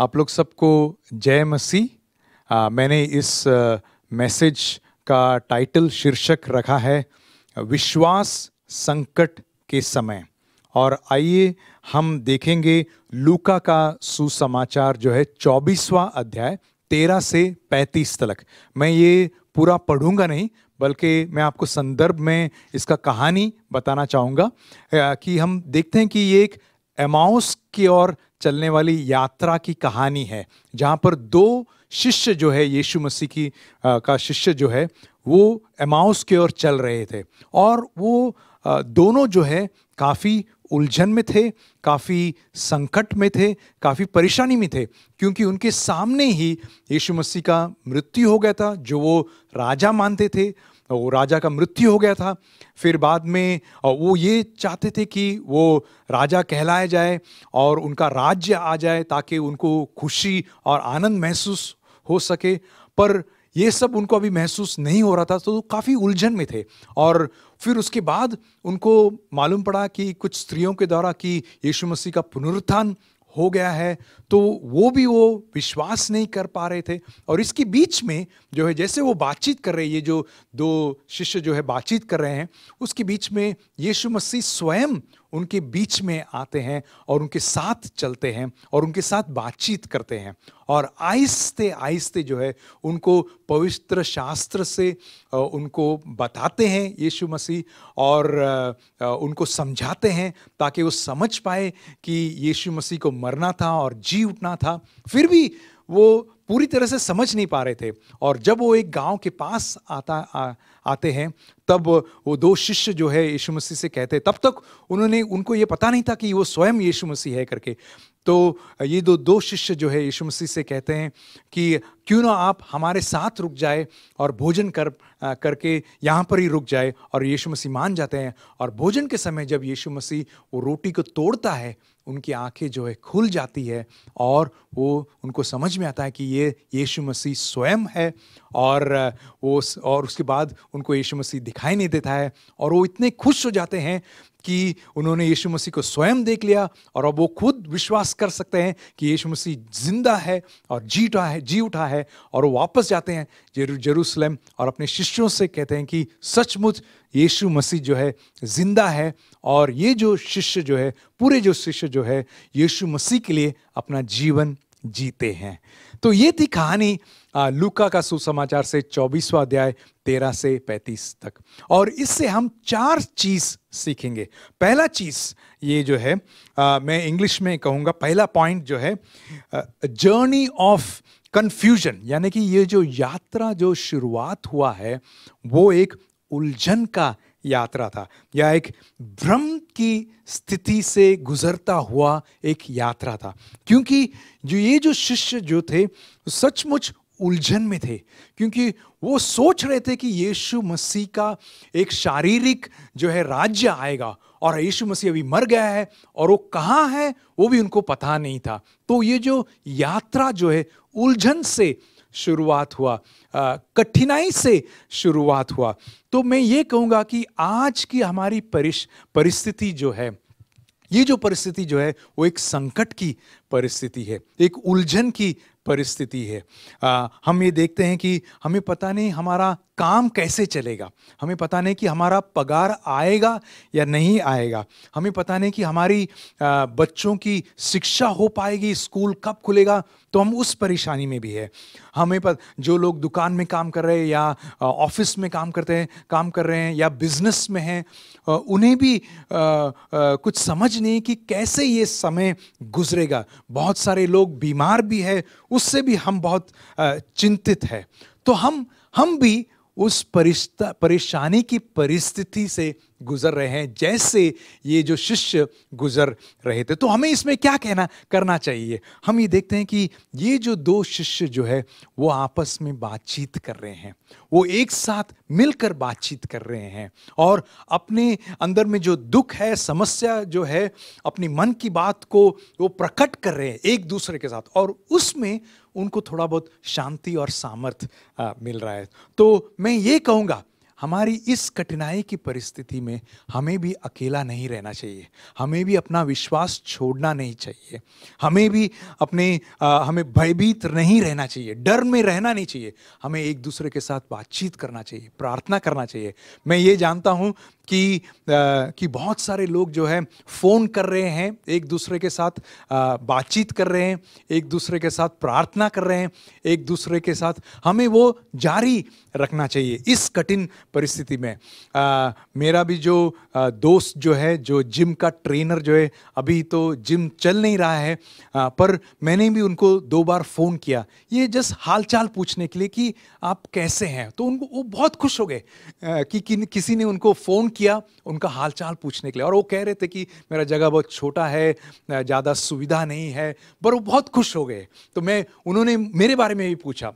आप लोग सबको जय मसीह मैंने इस मैसेज का टाइटल शीर्षक रखा है विश्वास संकट के समय और आइए हम देखेंगे लूका का सुसमाचार जो है चौबीसवा अध्याय तेरह से पैंतीस तक मैं ये पूरा पढ़ूंगा नहीं बल्कि मैं आपको संदर्भ में इसका कहानी बताना चाहूँगा कि हम देखते हैं कि ये एक एमाउस की ओर चलने वाली यात्रा की कहानी है जहाँ पर दो शिष्य जो है यीशु मसीह की आ, का शिष्य जो है वो एमाउस की ओर चल रहे थे और वो आ, दोनों जो है काफ़ी उलझन में थे काफ़ी संकट में थे काफ़ी परेशानी में थे क्योंकि उनके सामने ही यीशु मसीह का मृत्यु हो गया था जो वो राजा मानते थे वो राजा का मृत्यु हो गया था फिर बाद में वो ये चाहते थे कि वो राजा कहलाया जाए और उनका राज्य आ जाए ताकि उनको खुशी और आनंद महसूस हो सके पर ये सब उनको अभी महसूस नहीं हो रहा था तो काफ़ी उलझन में थे और फिर उसके बाद उनको मालूम पड़ा कि कुछ स्त्रियों के द्वारा कि यीशु मसीह का पुनरुत्थान हो गया है तो वो भी वो विश्वास नहीं कर पा रहे थे और इसके बीच में जो है जैसे वो बातचीत कर रहे ये जो दो शिष्य जो है बातचीत कर रहे हैं उसके बीच में यीशु मसीह स्वयं उनके बीच में आते हैं और उनके साथ चलते हैं और उनके साथ बातचीत करते हैं और आहिस्ते आहिस्ते जो है उनको पवित्र शास्त्र से उनको बताते हैं यीशु मसीह और उनको समझाते हैं ताकि वो समझ पाए कि यीशु मसीह को मरना था और जी जी उठना था फिर भी वो पूरी तरह से समझ नहीं पा रहे थे और जब वो एक गांव के पास आता आ, आते हैं तब वो दो शिष्य जो है यीशु मसीह से कहते तब तक उन्होंने उनको ये पता नहीं था कि वो स्वयं यीशु मसीह है करके तो ये दो दो शिष्य जो है यीशु मसीह से कहते हैं कि क्यों ना आप हमारे साथ रुक जाए और भोजन कर करके यहाँ पर ही रुक जाए और यीशु मसीह मान जाते हैं और भोजन के समय जब यीशु मसीह वो रोटी को तोड़ता है उनकी आंखें जो है खुल जाती है और वो उनको समझ में आता है कि ये यीशु मसीह स्वयं है और वो और उसके बाद उनको यीशु मसीह दिखाई नहीं देता है और वो इतने खुश हो जाते हैं कि उन्होंने यीशु मसीह को स्वयं देख लिया और अब वो खुद विश्वास कर सकते हैं कि यीशु मसीह जिंदा है और जी उठा है जी उठा है और वो वापस जाते हैं जेरू जेरूसलम और अपने शिष्यों से कहते हैं कि सचमुच यीशु मसीह जो है जिंदा है और ये जो शिष्य जो है पूरे जो शिष्य जो है यीशु मसीह के लिए अपना जीवन जीते हैं तो ये थी कहानी लूका का सुसमाचार से चौबीसवा अध्याय तेरह से पैंतीस तक और इससे हम चार चीज सीखेंगे पहला चीज ये जो है आ, मैं इंग्लिश में कहूँगा पहला पॉइंट जो है जर्नी ऑफ कन्फ्यूजन यानी कि ये जो यात्रा जो शुरुआत हुआ है वो एक उलझन का यात्रा था या एक भ्रम की स्थिति से गुजरता हुआ एक यात्रा था क्योंकि जो ये जो शिष्य जो थे सचमुच उलझन में थे क्योंकि वो सोच रहे थे कि यीशु मसीह का एक शारीरिक जो है राज्य आएगा और यीशु मसीह अभी मर गया है और वो कहाँ है वो भी उनको पता नहीं था तो ये जो यात्रा जो है उलझन से शुरुआत हुआ कठिनाई से शुरुआत हुआ तो मैं ये कहूँगा कि आज की हमारी परिश परिस्थिति जो है ये जो परिस्थिति जो है वो एक संकट की परिस्थिति है एक उलझन की परिस्थिति है आ, हम ये देखते हैं कि हमें पता नहीं हमारा काम कैसे चलेगा हमें पता नहीं कि हमारा पगार आएगा या नहीं आएगा हमें पता नहीं कि हमारी आ, बच्चों की शिक्षा हो पाएगी स्कूल कब खुलेगा तो हम उस परेशानी में भी है हमें पर जो लोग दुकान में काम कर रहे हैं या ऑफिस में काम करते हैं काम कर रहे हैं या बिजनेस में हैं उन्हें भी आ, आ, कुछ समझ नहीं कि कैसे ये समय गुजरेगा बहुत सारे लोग बीमार भी है उससे भी हम बहुत आ, चिंतित है तो हम हम भी उस परिश्ता परेशानी की परिस्थिति से गुजर रहे हैं जैसे ये जो शिष्य गुजर रहे थे तो हमें इसमें क्या कहना करना चाहिए हम ये देखते हैं कि ये जो दो शिष्य जो है वो आपस में बातचीत कर रहे हैं वो एक साथ मिलकर बातचीत कर रहे हैं और अपने अंदर में जो दुख है समस्या जो है अपनी मन की बात को वो प्रकट कर रहे हैं एक दूसरे के साथ और उसमें उनको थोड़ा बहुत शांति और सामर्थ्य मिल रहा है तो मैं ये कहूँगा हमारी इस कठिनाई की परिस्थिति में हमें भी अकेला नहीं रहना चाहिए हमें भी अपना विश्वास छोड़ना नहीं चाहिए हमें भी अपने आ, हमें भयभीत नहीं रहना चाहिए डर में रहना नहीं चाहिए हमें एक दूसरे के साथ बातचीत करना चाहिए प्रार्थना करना चाहिए मैं ये जानता हूँ कि कि बहुत सारे लोग जो है फ़ोन कर रहे हैं एक दूसरे के साथ बातचीत कर रहे हैं एक दूसरे के साथ प्रार्थना कर रहे हैं एक दूसरे के साथ हमें वो जारी रखना चाहिए इस कठिन परिस्थिति में आ, मेरा भी जो आ, दोस्त जो है जो जिम का ट्रेनर जो है अभी तो जिम चल नहीं रहा है आ, पर मैंने भी उनको दो बार फ़ोन किया ये जस्ट हालचाल पूछने के लिए कि आप कैसे हैं तो उनको वो बहुत खुश हो गए कि, कि किसी ने उनको फ़ोन किया उनका हालचाल पूछने के लिए और वो कह रहे थे कि मेरा जगह बहुत छोटा है ज़्यादा सुविधा नहीं है पर वो बहुत खुश हो गए तो मैं उन्होंने मेरे बारे में भी पूछा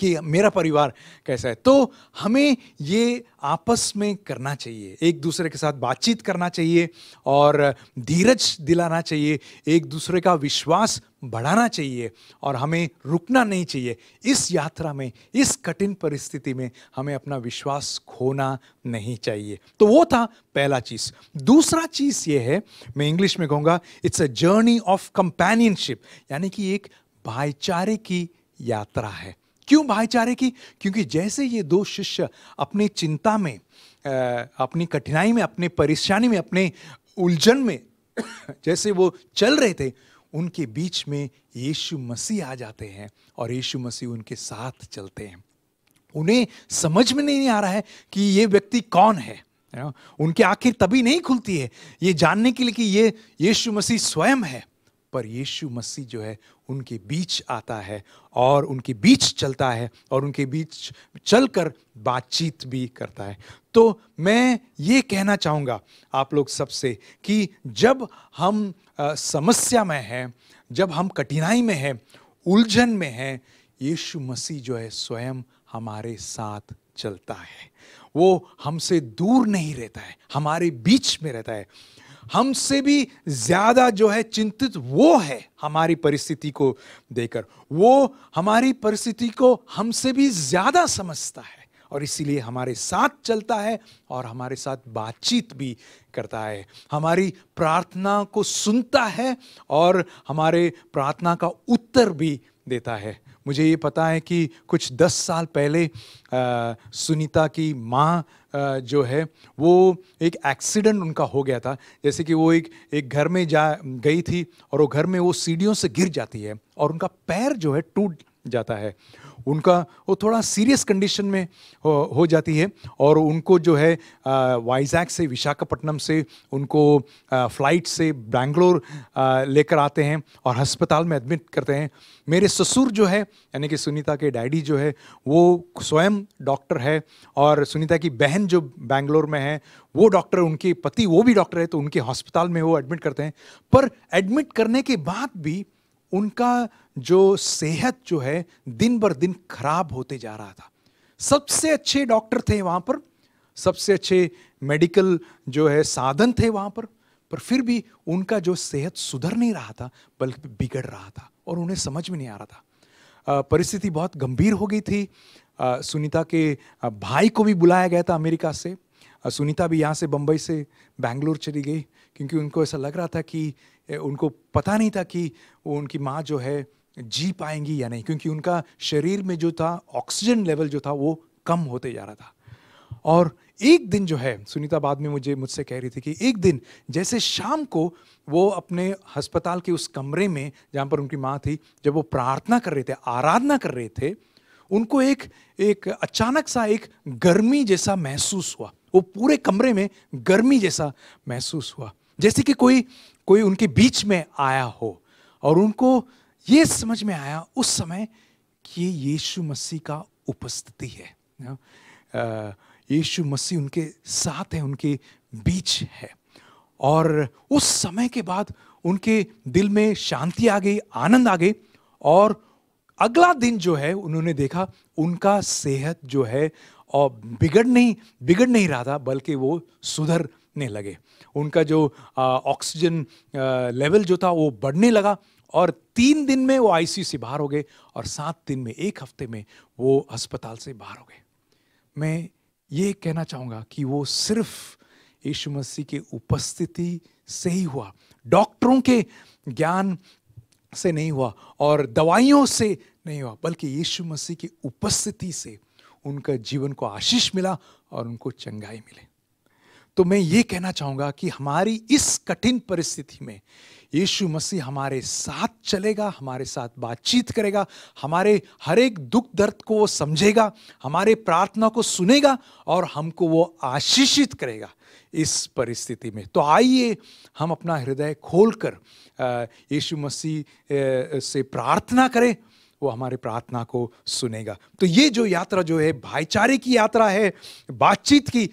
कि मेरा परिवार कैसा है तो हमें ये आपस में करना चाहिए एक दूसरे के साथ बातचीत करना चाहिए और धीरज दिलाना चाहिए एक दूसरे का विश्वास बढ़ाना चाहिए और हमें रुकना नहीं चाहिए इस यात्रा में इस कठिन परिस्थिति में हमें अपना विश्वास खोना नहीं चाहिए तो वो था पहला चीज़ दूसरा चीज़ ये है मैं इंग्लिश में कहूँगा it's a journey of companionship यानी कि एक भाईचारे की यात्रा है क्यों भाईचारे की क्योंकि जैसे ये दो शिष्य अपनी चिंता में अपनी कठिनाई में अपने परेशानी में अपने उलझन में जैसे वो चल रहे थे उनके बीच में यीशु मसीह आ जाते हैं और यीशु मसीह उनके साथ चलते हैं उन्हें समझ में नहीं आ रहा है कि ये व्यक्ति कौन है उनकी आंखें तभी नहीं खुलती है ये जानने के लिए कि ये यीशु मसीह स्वयं है पर यीशु मसीह जो है उनके बीच आता है और उनके बीच चलता है और उनके बीच चलकर बातचीत भी करता है तो मैं ये कहना चाहूँगा आप लोग सबसे कि जब हम समस्या में हैं जब हम कठिनाई में हैं उलझन में हैं यीशु मसीह जो है स्वयं हमारे साथ चलता है वो हमसे दूर नहीं रहता है हमारे बीच में रहता है हमसे भी ज़्यादा जो है चिंतित वो है हमारी परिस्थिति को देकर वो हमारी परिस्थिति को हमसे भी ज़्यादा समझता है और इसीलिए हमारे साथ चलता है और हमारे साथ बातचीत भी करता है हमारी प्रार्थना को सुनता है और हमारे प्रार्थना का उत्तर भी देता है मुझे ये पता है कि कुछ दस साल पहले आ, सुनीता की माँ जो है वो एक एक्सीडेंट उनका हो गया था जैसे कि वो एक एक घर में जा गई थी और वो घर में वो सीढ़ियों से गिर जाती है और उनका पैर जो है टूट जाता है उनका वो थोड़ा सीरियस कंडीशन में हो, हो जाती है और उनको जो है वाइजैक से विशाखापट्टनम से उनको फ्लाइट से बैंगलोर लेकर आते हैं और अस्पताल में एडमिट करते हैं मेरे ससुर जो है यानी कि सुनीता के डैडी जो है वो स्वयं डॉक्टर है और सुनीता की बहन जो बैंगलोर में है वो डॉक्टर उनके पति वो भी डॉक्टर है तो उनके हॉस्पिटल में वो एडमिट करते हैं पर एडमिट करने के बाद भी उनका जो सेहत जो है दिन बर दिन खराब होते जा रहा था सबसे अच्छे डॉक्टर थे वहाँ पर सबसे अच्छे मेडिकल जो है साधन थे वहाँ पर पर फिर भी उनका जो सेहत सुधर नहीं रहा था बल्कि बिगड़ रहा था और उन्हें समझ में नहीं आ रहा था परिस्थिति बहुत गंभीर हो गई थी सुनीता के भाई को भी बुलाया गया था अमेरिका से सुनीता भी यहाँ से बम्बई से बैंगलोर चली गई क्योंकि उनको ऐसा लग रहा था कि उनको पता नहीं था कि वो उनकी माँ जो है जी पाएंगी या नहीं क्योंकि उनका शरीर में जो था ऑक्सीजन लेवल जो था वो कम होते जा रहा था और एक दिन जो है सुनीता बाद में मुझे मुझसे कह रही थी कि एक दिन जैसे शाम को वो अपने अस्पताल के उस कमरे में जहाँ पर उनकी माँ थी जब वो प्रार्थना कर रहे थे आराधना कर रहे थे उनको एक एक अचानक सा एक गर्मी जैसा महसूस हुआ वो पूरे कमरे में गर्मी जैसा महसूस हुआ जैसे कि कोई कोई उनके बीच में आया हो और उनको ये समझ में आया उस समय कि ये यीशु मसीह का उपस्थिति है हाँ। यीशु मसीह उनके साथ है उनके बीच है और उस समय के बाद उनके दिल में शांति आ गई आनंद आ गई और अगला दिन जो है उन्होंने देखा उनका सेहत जो है और बिगड़ नहीं बिगड़ नहीं रहा था बल्कि वो सुधर घटने लगे उनका जो ऑक्सीजन लेवल जो था वो बढ़ने लगा और तीन दिन में वो आईसीयू से बाहर हो गए और सात दिन में एक हफ्ते में वो अस्पताल से बाहर हो गए मैं ये कहना चाहूँगा कि वो सिर्फ यीशु मसीह की उपस्थिति से ही हुआ डॉक्टरों के ज्ञान से नहीं हुआ और दवाइयों से नहीं हुआ बल्कि यीशु मसीह की उपस्थिति से उनका जीवन को आशीष मिला और उनको चंगाई मिले तो मैं ये कहना चाहूंगा कि हमारी इस कठिन परिस्थिति में यीशु मसीह हमारे साथ चलेगा हमारे साथ बातचीत करेगा हमारे हर एक दुख दर्द को वो समझेगा हमारे प्रार्थना को सुनेगा और हमको वो आशीषित करेगा इस परिस्थिति में तो आइए हम अपना हृदय खोलकर यीशु मसीह से प्रार्थना करें वो हमारी प्रार्थना को सुनेगा तो ये जो यात्रा जो है भाईचारे की यात्रा है बातचीत की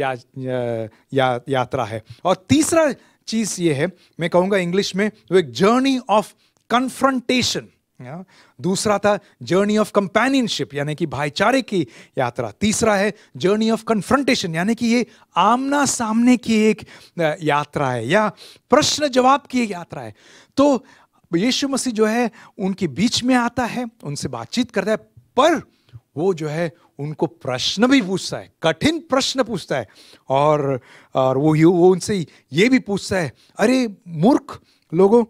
या, या, या यात्रा है और तीसरा चीज़ ये है मैं कहूंगा इंग्लिश में वो एक जर्नी ऑफ कन्फ्रंटेशन दूसरा था जर्नी ऑफ कंपेनियनशिप यानी कि भाईचारे की यात्रा तीसरा है जर्नी ऑफ कन्फ्रंटेशन यानी कि ये आमना सामने की एक यात्रा है या प्रश्न जवाब की एक यात्रा है तो यीशु मसीह जो है उनके बीच में आता है उनसे बातचीत करता है पर वो जो है उनको प्रश्न भी पूछता है कठिन प्रश्न पूछता है और और वो वो उनसे ये भी पूछता है अरे मूर्ख लोगों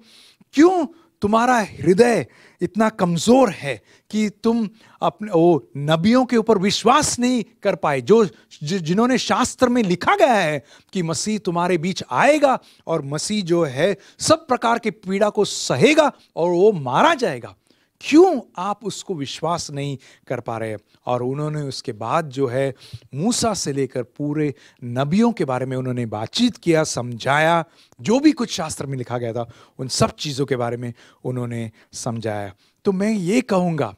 क्यों तुम्हारा हृदय इतना कमज़ोर है कि तुम अपने वो नबियों के ऊपर विश्वास नहीं कर पाए जो जिन्होंने शास्त्र में लिखा गया है कि मसीह तुम्हारे बीच आएगा और मसीह जो है सब प्रकार के पीड़ा को सहेगा और वो मारा जाएगा क्यों आप उसको विश्वास नहीं कर पा रहे और उन्होंने उसके बाद जो है मूसा से लेकर पूरे नबियों के बारे में उन्होंने बातचीत किया समझाया जो भी कुछ शास्त्र में लिखा गया था उन सब चीज़ों के बारे में उन्होंने समझाया तो मैं ये कहूँगा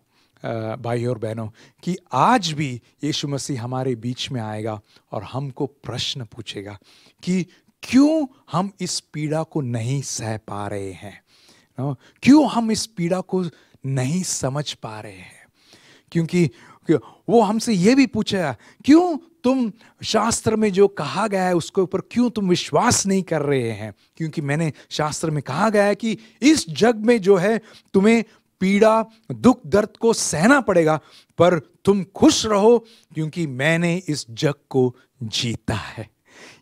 भाई और बहनों कि आज भी यीशु मसीह हमारे बीच में आएगा और हमको प्रश्न पूछेगा कि क्यों हम इस पीड़ा को नहीं सह पा रहे हैं क्यों हम इस पीड़ा को नहीं समझ पा रहे हैं क्योंकि वो हमसे ये भी पूछा क्यों तुम शास्त्र में जो कहा गया है उसके ऊपर क्यों तुम विश्वास नहीं कर रहे हैं क्योंकि मैंने शास्त्र में कहा गया है कि इस जग में जो है तुम्हें पीड़ा दुख दर्द को सहना पड़ेगा पर तुम खुश रहो क्योंकि मैंने इस जग को जीता है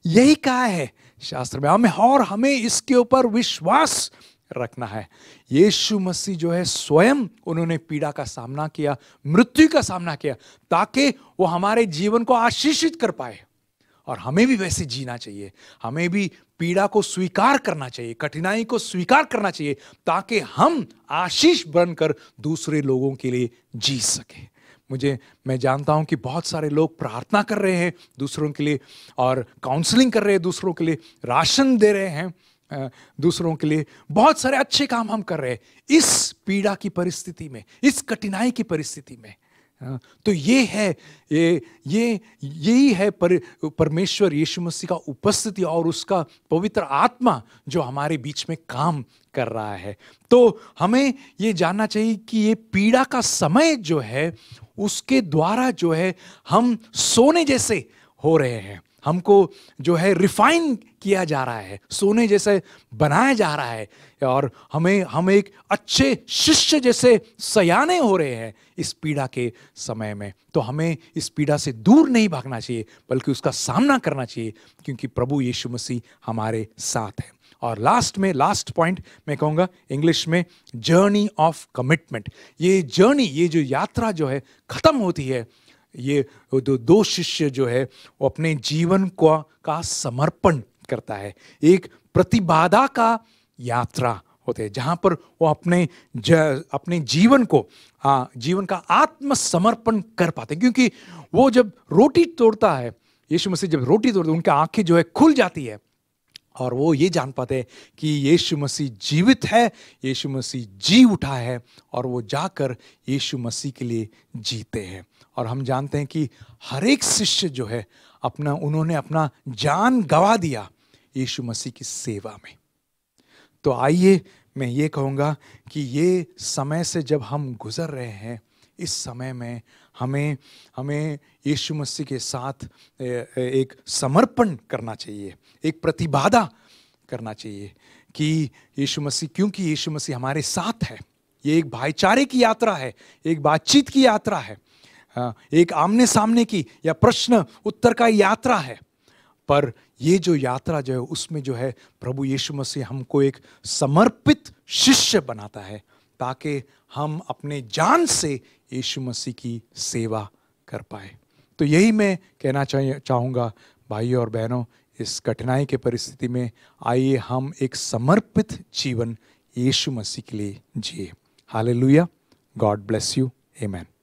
यही कहा है शास्त्र में हमें और हमें इसके ऊपर विश्वास रखना है यीशु मसीह जो है स्वयं उन्होंने पीड़ा का सामना किया मृत्यु का सामना किया ताकि वो हमारे जीवन को आशीषित कर पाए और हमें भी वैसे जीना चाहिए हमें भी पीड़ा को स्वीकार करना चाहिए कठिनाई को स्वीकार करना चाहिए ताकि हम आशीष बनकर दूसरे लोगों के लिए जी सके मुझे मैं जानता हूं कि बहुत सारे लोग प्रार्थना कर रहे हैं दूसरों के लिए और काउंसलिंग कर रहे हैं दूसरों के लिए राशन दे रहे हैं दूसरों के लिए बहुत सारे अच्छे काम हम कर रहे हैं इस पीड़ा की परिस्थिति में इस कठिनाई की परिस्थिति में तो ये है ये ये यही है पर, परमेश्वर यीशु मसीह का उपस्थिति और उसका पवित्र आत्मा जो हमारे बीच में काम कर रहा है तो हमें ये जानना चाहिए कि ये पीड़ा का समय जो है उसके द्वारा जो है हम सोने जैसे हो रहे हैं हमको जो है रिफाइन किया जा रहा है सोने जैसे बनाया जा रहा है और हमें हम एक अच्छे शिष्य जैसे सयाने हो रहे हैं इस पीड़ा के समय में तो हमें इस पीड़ा से दूर नहीं भागना चाहिए बल्कि उसका सामना करना चाहिए क्योंकि प्रभु यीशु मसीह हमारे साथ है और लास्ट में लास्ट पॉइंट मैं कहूँगा इंग्लिश में जर्नी ऑफ कमिटमेंट ये जर्नी ये जो यात्रा जो है ख़त्म होती है ये दो, दो शिष्य जो है वो अपने जीवन को का समर्पण करता है एक प्रतिबाधा का यात्रा होते हैं जहाँ पर वो अपने ज, अपने जीवन को आ, जीवन का आत्मसमर्पण कर पाते हैं क्योंकि वो जब रोटी तोड़ता है यीशु मसीह जब रोटी तोड़ते उनकी आंखें जो है खुल जाती है और वो ये जान पाते कि यीशु मसीह जीवित है यीशु मसीह जी उठा है और वो जाकर यीशु मसीह के लिए जीते हैं और हम जानते हैं कि हर एक शिष्य जो है अपना उन्होंने अपना जान गवा दिया यीशु मसीह की सेवा में तो आइए मैं ये कहूँगा कि ये समय से जब हम गुज़र रहे हैं इस समय में हमें हमें यीशु मसीह के साथ एक समर्पण करना चाहिए एक प्रतिबाधा करना चाहिए कि यीशु मसीह क्योंकि यीशु मसीह हमारे साथ है ये एक भाईचारे की यात्रा है एक बातचीत की यात्रा है एक आमने सामने की या प्रश्न उत्तर का यात्रा है पर ये जो यात्रा जो है उसमें जो है प्रभु यीशु मसीह हमको एक समर्पित शिष्य बनाता है ताकि हम अपने जान से यीशु मसीह की सेवा कर पाए तो यही मैं कहना चाह चाहूँगा भाई और बहनों इस कठिनाई के परिस्थिति में आइए हम एक समर्पित जीवन यीशु मसीह के लिए जिए हालेलुया God bless you a man